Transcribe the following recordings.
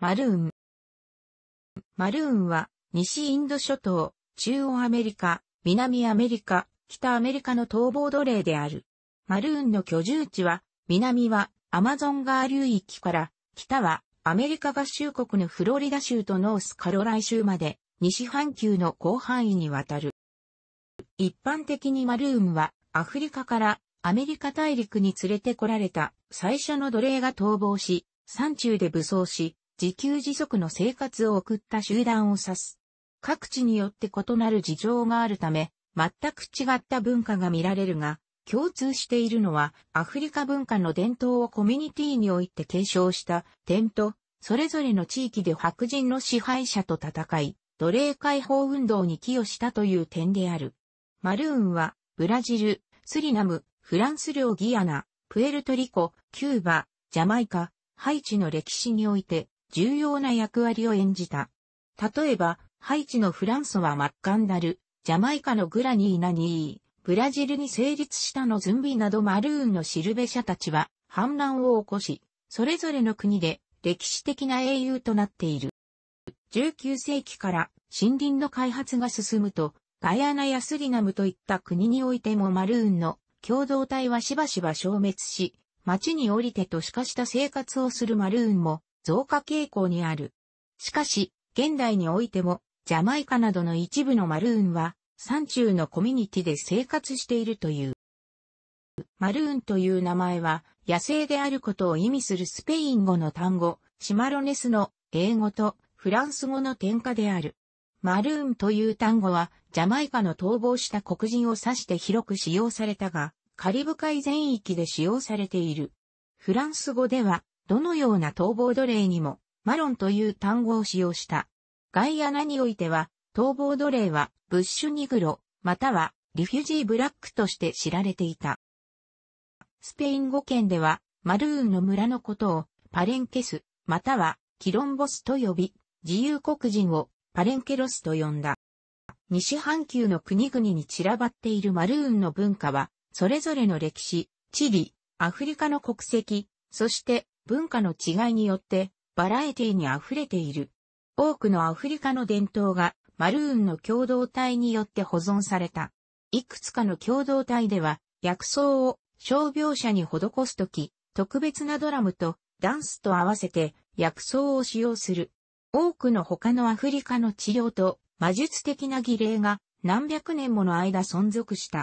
マルーン。マルーンは、西インド諸島、中央アメリカ、南アメリカ、北アメリカの逃亡奴隷である。マルーンの居住地は、南はアマゾン川流域から、北はアメリカ合衆国のフロリダ州とノースカロライ州まで、西半球の広範囲にわたる。一般的にマルーンは、アフリカからアメリカ大陸に連れてこられた最初の奴隷が逃亡し、山中で武装し、自給自足の生活を送った集団を指す。各地によって異なる事情があるため、全く違った文化が見られるが、共通しているのは、アフリカ文化の伝統をコミュニティにおいて継承した点と、それぞれの地域で白人の支配者と戦い、奴隷解放運動に寄与したという点である。マルーンは、ブラジル、スリナム、フランス領ギアナ、プエルトリコ、キューバ、ジャマイカ、ハイチの歴史において、重要な役割を演じた。例えば、ハイチのフランソはマッカンダル、ジャマイカのグラニー・ナニー、ブラジルに成立したのズンビなどマルーンのシルベ社たちは反乱を起こし、それぞれの国で歴史的な英雄となっている。19世紀から森林の開発が進むと、ガヤナやスリナムといった国においてもマルーンの共同体はしばしば消滅し、町に降りてとしかした生活をするマルーンも増加傾向にある。しかし、現代においても、ジャマイカなどの一部のマルーンは、山中のコミュニティで生活しているという。マルーンという名前は、野生であることを意味するスペイン語の単語、シマロネスの英語とフランス語の点下である。マルーンという単語は、ジャマイカの逃亡した黒人を指して広く使用されたが、カリブ海全域で使用されている。フランス語では、どのような逃亡奴隷にも、マロンという単語を使用した。ガイアナにおいては、逃亡奴隷は、ブッシュニグロ、または、リフュジーブラックとして知られていた。スペイン語圏では、マルーンの村のことを、パレンケス、または、キロンボスと呼び、自由黒人を、パレンケロスと呼んだ。西半球の国々に散らばっているマルーンの文化は、それぞれの歴史、地理、アフリカの国籍、そして文化の違いによってバラエティに溢れている。多くのアフリカの伝統がマルーンの共同体によって保存された。いくつかの共同体では薬草を傷病者に施すとき、特別なドラムとダンスと合わせて薬草を使用する。多くの他のアフリカの治療と魔術的な儀礼が何百年もの間存続した。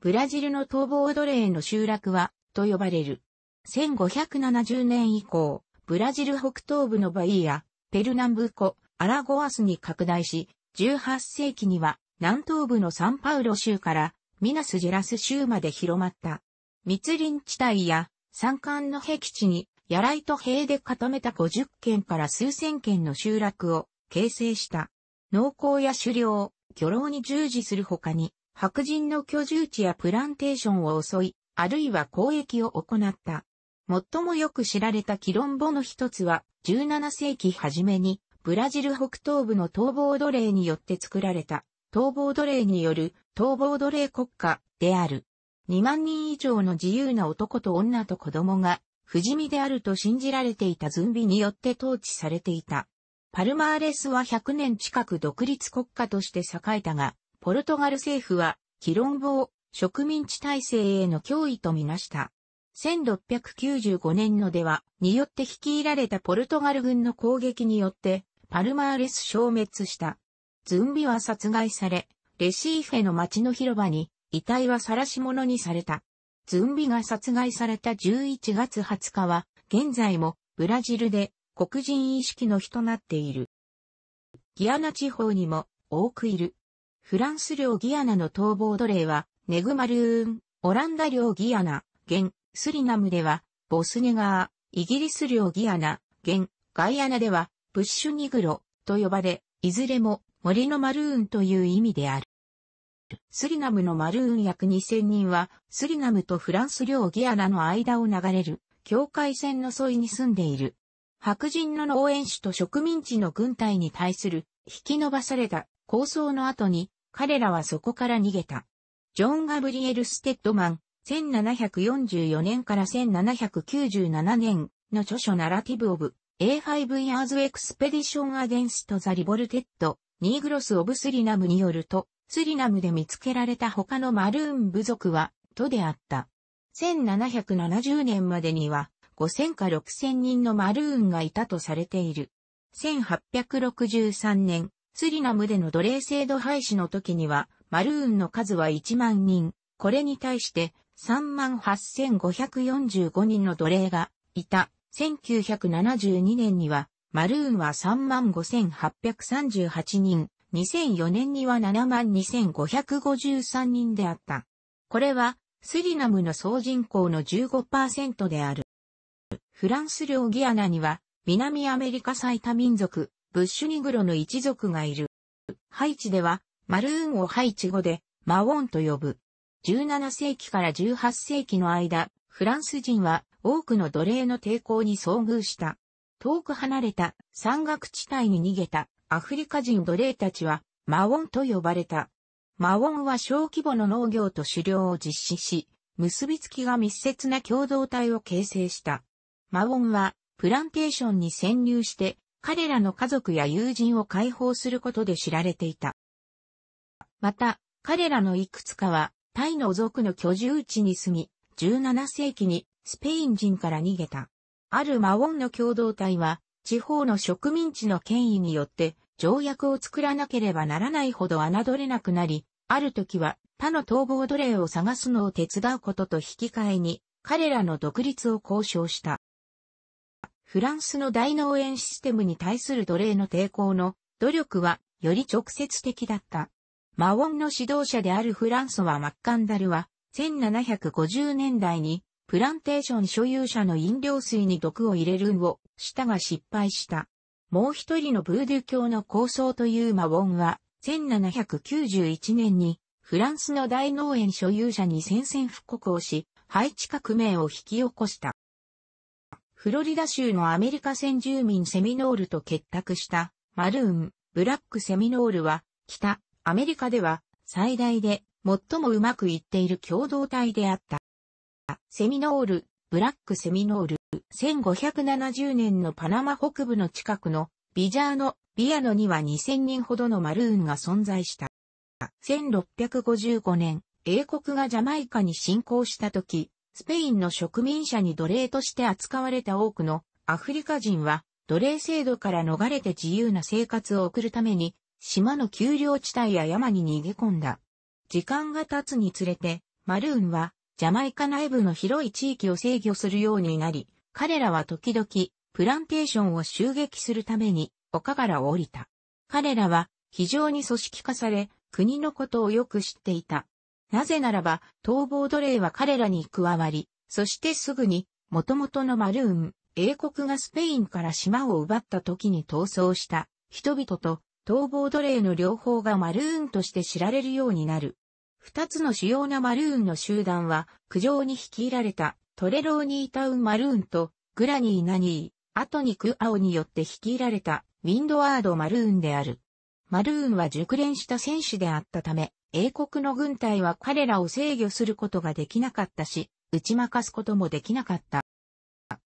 ブラジルの逃亡奴隷の集落はと呼ばれる。1570年以降、ブラジル北東部のバイア、ペルナンブーコ、アラゴアスに拡大し、18世紀には南東部のサンパウロ州からミナスジェラス州まで広まった。密林地帯や山間の壁地に、野らと塀で固めた50軒から数千軒の集落を形成した。農耕や狩猟、漁労に従事する他に、白人の居住地やプランテーションを襲い、あるいは交易を行った。最もよく知られたキロンボの一つは、17世紀初めに、ブラジル北東部の逃亡奴隷によって作られた、逃亡奴隷による逃亡奴隷国家である。2万人以上の自由な男と女と子供が、不死身であると信じられていたズンビによって統治されていた。パルマーレスは100年近く独立国家として栄えたが、ポルトガル政府は、キロンボを植民地体制への脅威とみなした。1695年のではによって率いられたポルトガル軍の攻撃によって、パルマーレス消滅した。ズンビは殺害され、レシーフェの町の広場に、遺体は晒し者にされた。ズンビが殺害された11月20日は、現在もブラジルで黒人意識の日となっている。ギアナ地方にも多くいる。フランス領ギアナの逃亡奴隷は、ネグマルーン、オランダ領ギアナ、現、スリナムでは、ボスネガー、イギリス領ギアナ、現、ガイアナでは、ブッシュニグロと呼ばれ、いずれも森のマルーンという意味である。スリナムのマルーン約2000人は、スリナムとフランス領ギアナの間を流れる、境界線の沿いに住んでいる。白人の農園主と植民地の軍隊に対する引き伸ばされた抗争の後に彼らはそこから逃げた。ジョン・ガブリエル・ステッドマン、1744年から1797年の著書ナラティブオブ A5 Years Expedition Against the Revolted ニーグロス・オブ・スリナムによると、スリナムで見つけられた他のマルーン部族は、とであった。1770年までには、5000か6000人のマルーンがいたとされている。1863年、スリナムでの奴隷制度廃止の時には、マルーンの数は1万人。これに対して、38,545人の奴隷がいた。1972年には、マルーンは35,838人、2004年には72,553人であった。これは、スリナムの総人口の15%である。フランス領ギアナには、南アメリカ最多民族、ブッシュニグロの一族がいる。ハイチでは、マルーンをハイチ語で、マウォンと呼ぶ。17世紀から18世紀の間、フランス人は多くの奴隷の抵抗に遭遇した。遠く離れた山岳地帯に逃げたアフリカ人奴隷たちはマオンと呼ばれた。マオンは小規模の農業と狩猟を実施し、結びつきが密接な共同体を形成した。マオンはプランテーションに潜入して彼らの家族や友人を解放することで知られていた。また、彼らのいくつかはタイの族の居住地に住み、17世紀にスペイン人から逃げた。ある魔王の共同体は、地方の植民地の権威によって条約を作らなければならないほど侮れなくなり、ある時は他の逃亡奴隷を探すのを手伝うことと引き換えに、彼らの独立を交渉した。フランスの大農園システムに対する奴隷の抵抗の努力はより直接的だった。魔音の指導者であるフランソワ・マッカンダルは、1750年代に、プランテーション所有者の飲料水に毒を入れるをしたが失敗した。もう一人のブードゥ教の構想という魔音は、1791年にフランスの大農園所有者に宣戦布告をし、配置革命を引き起こした。フロリダ州のアメリカ先住民セミノールと結託したマルーン、ブラックセミノールは、北、アメリカでは最大で最もうまくいっている共同体であった。セミノール、ブラックセミノール、1570年のパナマ北部の近くのビジャーノ、ビアノには2000人ほどのマルーンが存在した。1655年、英国がジャマイカに侵攻した時、スペインの植民者に奴隷として扱われた多くのアフリカ人は奴隷制度から逃れて自由な生活を送るために島の丘陵地帯や山に逃げ込んだ。時間が経つにつれて、マルーンは、ジャマイカ内部の広い地域を制御するようになり、彼らは時々、プランテーションを襲撃するために、丘から降りた。彼らは、非常に組織化され、国のことをよく知っていた。なぜならば、逃亡奴隷は彼らに加わり、そしてすぐに、元々のマルーン、英国がスペインから島を奪った時に逃走した、人々と逃亡奴隷の両方がマルーンとして知られるようになる。二つの主要なマルーンの集団は、苦情に率いられたトレローニータウンマルーンとグラニーナニー、アトニクアオによって率いられたウィンドワードマルーンである。マルーンは熟練した戦士であったため、英国の軍隊は彼らを制御することができなかったし、打ち負かすこともできなかった。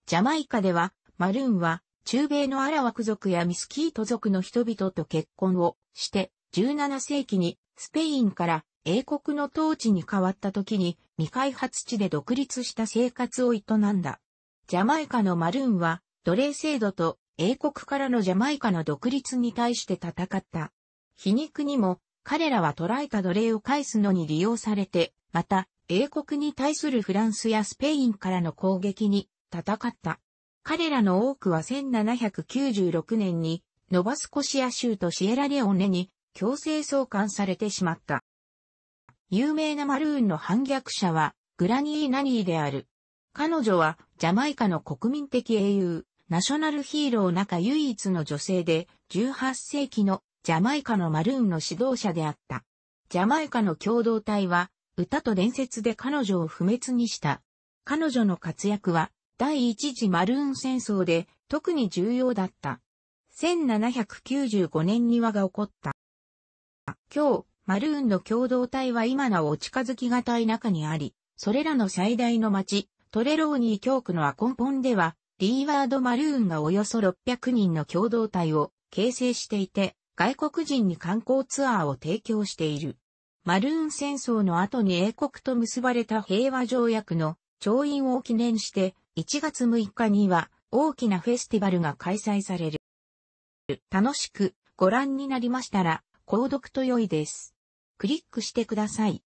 ジャマイカでは、マルーンは中米のアラワク族やミスキート族の人々と結婚をして、17世紀にスペインから英国の統治に変わった時に未開発地で独立した生活を営んだ。ジャマイカのマルーンは奴隷制度と英国からのジャマイカの独立に対して戦った。皮肉にも彼らは捕らえた奴隷を返すのに利用されて、また英国に対するフランスやスペインからの攻撃に戦った。彼らの多くは1796年に、ノバスコシア州とシエラレオネに強制送還されてしまった。有名なマルーンの反逆者は、グラニー・ナニーである。彼女は、ジャマイカの国民的英雄、ナショナルヒーロー中唯一の女性で、18世紀のジャマイカのマルーンの指導者であった。ジャマイカの共同体は、歌と伝説で彼女を不滅にした。彼女の活躍は、第一次マルーン戦争で特に重要だった。1795年に和が起こった。今日、マルーンの共同体は今なお近づきがたい中にあり、それらの最大の町、トレローニー教区のアコンポンでは、リーワード・マルーンがおよそ600人の共同体を形成していて、外国人に観光ツアーを提供している。マルーン戦争の後に英国と結ばれた平和条約の調印を記念して、1月6日には大きなフェスティバルが開催される。楽しくご覧になりましたら、購読と良いです。クリックしてください。